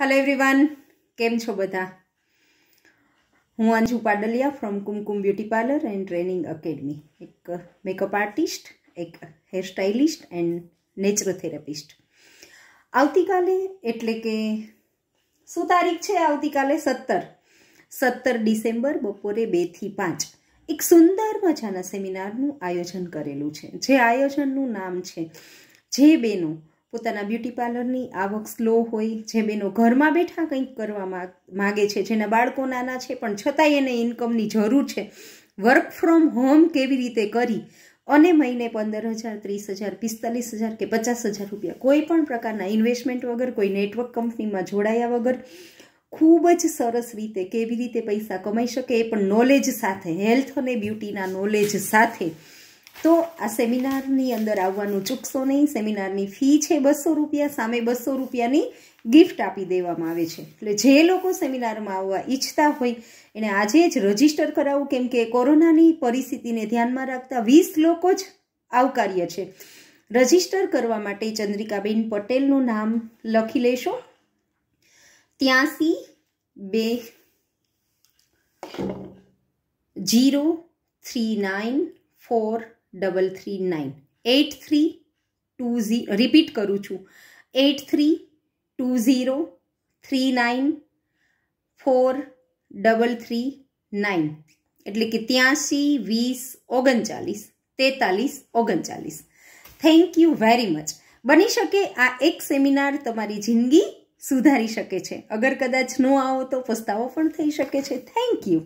hello everyone કેમ છો બધા હું Anju Padaliya from Kumkum beauty parlour and training academy એક મેકઅપ આર્ટિસ્ટ એક હેરસ્ટાઇલિસ્ટ એન્ડ નેચરો નેચરોથેરાપિસ્ટ આવતીકાલે એટલે કે શું તારીખ છે આવતીકાલે સત્તર સત્તર ડિસેમ્બર બપોરે બેથી પાંચ એક સુંદર મજાના સેમિનારનું આયોજન કરેલું છે જે આયોજનનું નામ છે જે બેનું પોતાના બ્યુટી પાર્લરની આવક સ્લો હોય જે બેનો ઘરમાં બેઠા કંઈક કરવા માગે છે જેના બાળકો નાના છે પણ છતાંય એને ઇન્કમની જરૂર છે વર્ક ફ્રોમ હોમ કેવી રીતે કરી અને મહિને પંદર હજાર ત્રીસ હજાર પિસ્તાલીસ હજાર કે પચાસ હજાર રૂપિયા કોઈ પણ પ્રકારના ઇન્વેસ્ટમેન્ટ વગર કોઈ નેટવર્ક કંપનીમાં જોડાયા વગર ખૂબ જ સરસ રીતે કેવી રીતે પૈસા કમાઈ શકે એ પણ નોલેજ સાથે હેલ્થ અને બ્યુટીના નોલેજ સાથે તો આ સેમિનારની અંદર આવવાનું ચૂકશો નહીં સેમિનારની ફી છે બસો રૂપિયા સામે બસો રૂપિયાની ગિફ્ટ આપી દેવામાં આવે છે એટલે જે લોકો સેમિનારમાં આવવા ઈચ્છતા હોય એને આજે જ રજીસ્ટર કરાવવું કેમ કે કોરોનાની પરિસ્થિતિને ધ્યાનમાં રાખતા વીસ લોકો જ આવકાર્ય છે રજીસ્ટર કરવા માટે ચંદ્રિકાબેન પટેલનું નામ લખી લેશો ત્યાંસી બે zero three nine four double three nine eight three two ઝી રિપીટ કરું છું eight three two zero three nine four double three nine એટલે કે ત્યાંશી વીસ ઓગણચાલીસ તેતાલીસ ઓગણચાલીસ થેન્ક યુ વેરી મચ બની શકે આ એક સેમિનાર તમારી જિંદગી સુધારી શકે છે અગર કદાચ ન આવો તો પસ્તાવો પણ થઈ શકે છે થેન્ક યુ